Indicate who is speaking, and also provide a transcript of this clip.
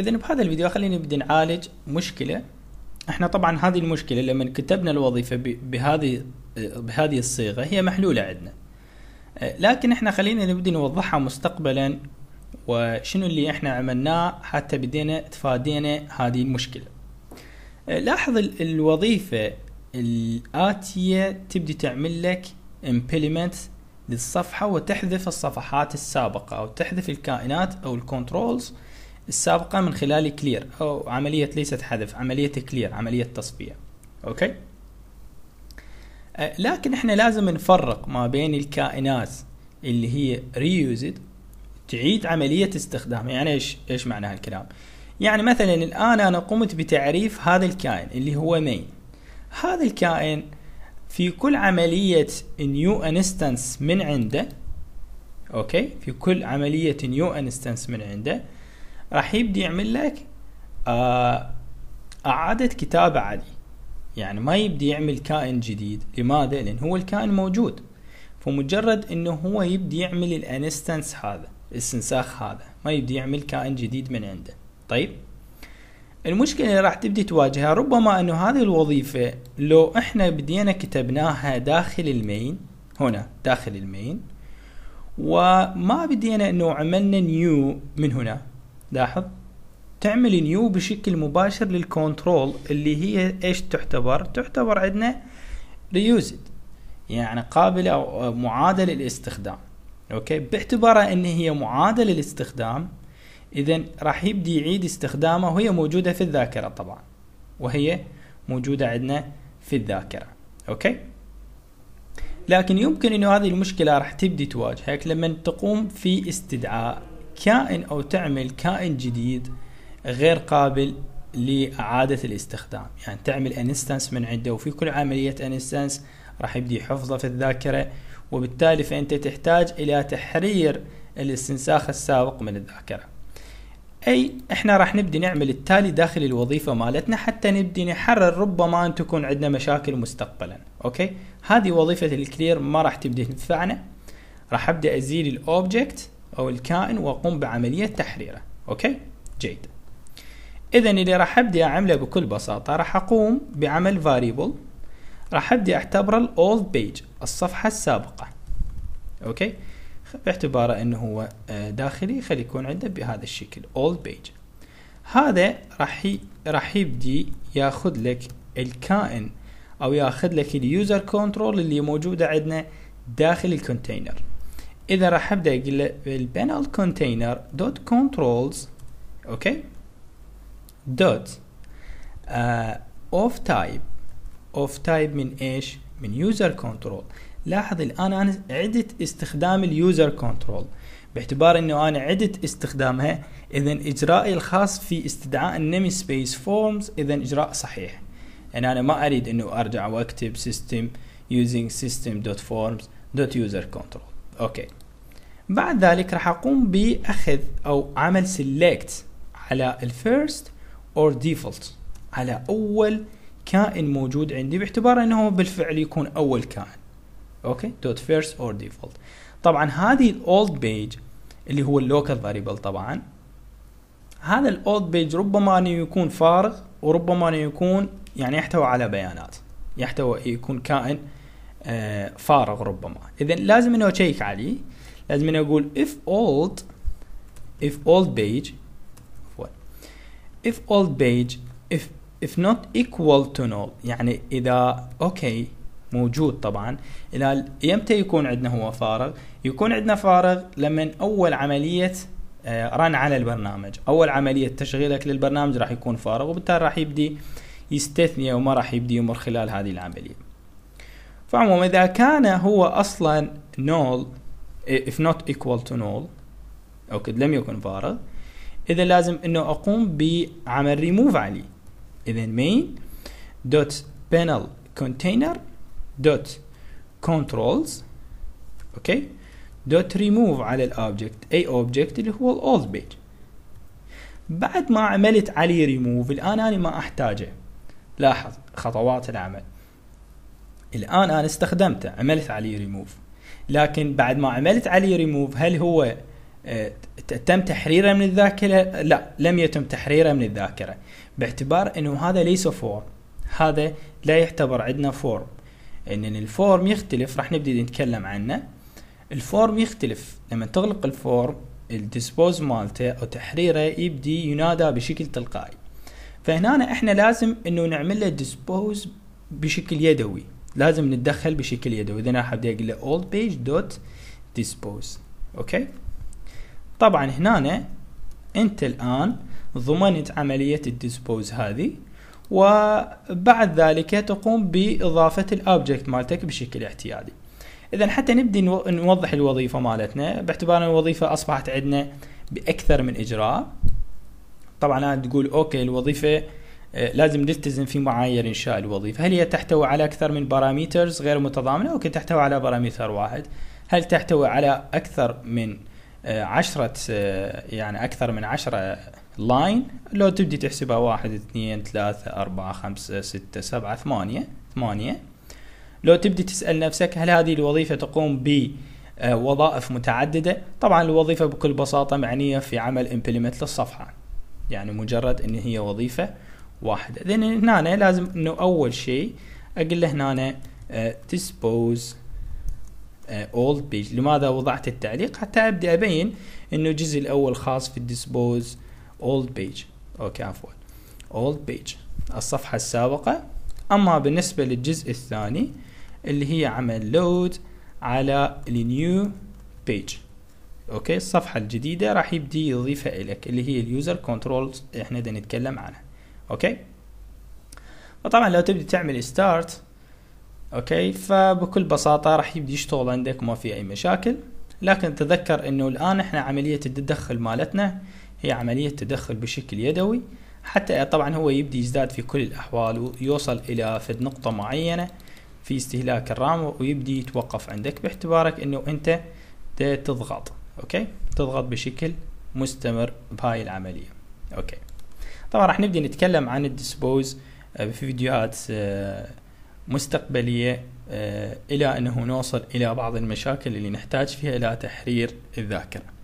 Speaker 1: اذا بهذا الفيديو خلينا نبدا نعالج مشكله احنا طبعا هذه المشكله لما كتبنا الوظيفه بهذه بهذه الصيغه هي محلوله عندنا لكن احنا خلينا نبدا نوضحها مستقبلا وشنو اللي احنا عملناه حتى بدينا تفادينا هذه المشكله لاحظ الوظيفه الاتيه تبدي تعمل لك امبلمنت للصفحه وتحذف الصفحات السابقه او تحذف الكائنات او الكنترولز السابقة من خلال كلير أو عملية ليست حذف عملية كلير عملية تصفية أوكي أه، لكن احنا لازم نفرق ما بين الكائنات اللي هي ريوزد تعيد عملية استخدام يعني ايش ايش معنى هالكلام يعني مثلا الان انا قمت بتعريف هذا الكائن اللي هو مين هذا الكائن في كل عملية نيو انستنس من عنده اوكي في كل عملية نيو انستنس من عنده راح يبدي يعمل لك آه اعاده كتابه عليه يعني ما يبدي يعمل كائن جديد لماذا لان هو الكائن موجود فمجرد انه هو يبدي يعمل الانستنس هذا الاستنساخ هذا ما يبدي يعمل كائن جديد من عنده طيب المشكلة اللي راح تبدي تواجهها ربما انه هذه الوظيفة لو احنا بدينا كتبناها داخل المين هنا داخل المين وما بدينا انه عملنا نيو من هنا لاحظ تعمل نيو بشكل مباشر للكنترول اللي هي ايش تعتبر تعتبر عندنا ريوزد يعني قابلة أو معادلة للاستخدام اوكي باعتبارها ان هي معادلة للاستخدام اذا راح يبدي يعيد استخدامها وهي موجودة في الذاكرة طبعا وهي موجودة عندنا في الذاكرة اوكي لكن يمكن انه هذه المشكلة راح تبدي تواجهك لما تقوم في استدعاء كائن أو تعمل كائن جديد غير قابل لإعادة الاستخدام يعني تعمل انستنس من عنده وفي كل عملية انستنس راح يبدي حفظه في الذاكرة وبالتالي فأنت تحتاج إلى تحرير الاستنساخ السابق من الذاكرة أي إحنا راح نبدي نعمل التالي داخل الوظيفة مالتنا حتى نبدي نحرر ربما أن تكون عندنا مشاكل مستقبلا أوكي هذه وظيفة الكلير ما راح تبدي تنفعنا راح أبدأ أزيل الأوبجكت أو الكائن وأقوم بعملية تحريره أوكي جيد إذا اللي راح أبدي أعمله بكل بساطة راح أقوم بعمل variable راح أبدي أعتبره الاولد بيج الصفحة السابقة أوكي باعتباره أنه هو آه، داخلي خلي يكون عنده بهذا الشكل اولد بيج هذا راح راح يبدي ياخذ لك الكائن او ياخذ لك اليوزر كنترول اللي موجوده عندنا داخل الكونتينر اذا راح ابدا اقول له البانل كونتينر دوت كنترولز اوكي دوت اوف تايب اوف تايب من ايش؟ من يوزر كنترول لاحظ الان انا عدت استخدام اليوزر كنترول باعتبار انه انا عدت استخدامها اذا اجرائي الخاص في استدعاء النمي سبيس فورمز اذا اجراء صحيح يعني انا ما اريد انه ارجع واكتب system using يوزر كنترول اوكي بعد ذلك راح اقوم باخذ او عمل سيلكت على الفيرست اور ديفولت على اول كائن موجود عندي باعتبار انه بالفعل يكون اول كائن اوكي دوت فيرست اور ديفولت طبعا هذه الاولد بيج اللي هو اللوكال فاريبل طبعا هذا الاولد بيج ربما انه يكون فارغ وربما انه يكون يعني يحتوي على بيانات يحتوي يكون كائن آه آه، فارغ ربما اذا لازم انه اشيك عليه لازم انه اقول if old if old page if old page if if not equal to null يعني اذا اوكي موجود طبعا الى يمتى يكون عندنا هو فارغ يكون عندنا فارغ لما اول عمليه رن آه، على البرنامج اول عمليه تشغيلك للبرنامج راح يكون فارغ وبالتالي راح يبدي يستثني وما راح يبدي يمر خلال هذه العمليه فعموما اذا كان هو اصلا نول if not equal to null او قد لم يكن فارغ اذا لازم انه اقوم بعمل ريموف عليه اذا main dot panel container dot controls اوكي دوت ريموف على الاوبجكت اي اوبجكت اللي هو الاولد بيج بعد ما عملت عليه ريموف الان انا ما احتاجه لاحظ خطوات العمل الان انا استخدمته عملت عليه ريموف لكن بعد ما عملت عليه ريموف هل هو آه، تم تحريره من الذاكره؟ لا لم يتم تحريره من الذاكره باعتبار انه هذا ليس فورم هذا لا يعتبر عندنا فورم ان الفورم يختلف راح نبدا نتكلم عنه الفورم يختلف لما تغلق الفورم الديسبوز مالته او تحريره يبدي ينادى بشكل تلقائي فهنا احنا لازم انه نعمل له ديسبوز بشكل يدوي لازم نتدخل بشكل يدوي اذا انا حبدي اقول له اولد بيج دوت dispose اوكي طبعا هنا انت الان ضمنت عمليه الديسبوز هذه وبعد ذلك تقوم باضافه الاوبجكت مالتك بشكل اعتيادي اذا حتى نبدي نوضح الوظيفه مالتنا باعتبار ان الوظيفه اصبحت عندنا باكثر من اجراء طبعا تقول اوكي الوظيفه آه، لازم نلتزم في معايير انشاء الوظيفه، هل هي تحتوي على اكثر من باراميترز غير متضامنه او تحتوي على بارامتر واحد؟ هل تحتوي على اكثر من آه، عشرة آه، يعني اكثر من عشرة لاين لو تبدي تحسبها واحد اثنين ثلاثة أربعة خمسة ستة سبعة ثمانية ثمانية لو تبدي تسأل نفسك هل هذه الوظيفة تقوم ب وظائف متعددة طبعا الوظيفة بكل بساطة معنية في عمل implement للصفحة يعني مجرد ان هي وظيفة واحده اذن هنا لازم انه اول شيء اقول له هنا تسبوز اولد بيج لماذا وضعت التعليق حتى ابدا ابين انه الجزء الاول خاص في الديسبوز اولد بيج اوكي عفوا اولد بيج الصفحه السابقه اما بالنسبه للجزء الثاني اللي هي عمل لود على النيو بيج اوكي الصفحه الجديده راح يبدي يضيفها لك اللي هي اليوزر كنترولز احنا بدنا نتكلم عنها اوكي وطبعا لو تبدي تعمل ستارت اوكي فبكل بساطه راح يبدي يشتغل عندك وما في اي مشاكل لكن تذكر انه الان احنا عمليه التدخل مالتنا هي عمليه تدخل بشكل يدوي حتى طبعا هو يبدي يزداد في كل الاحوال ويوصل الى فد نقطه معينه في استهلاك الرام ويبدي يتوقف عندك باعتبارك انه انت تضغط اوكي تضغط بشكل مستمر بهاي العمليه اوكي طبعا راح نبدا نتكلم عن الديسبوز آه، في فيديوهات آه، مستقبليه آه، الى انه نوصل الى بعض المشاكل اللي نحتاج فيها الى تحرير الذاكره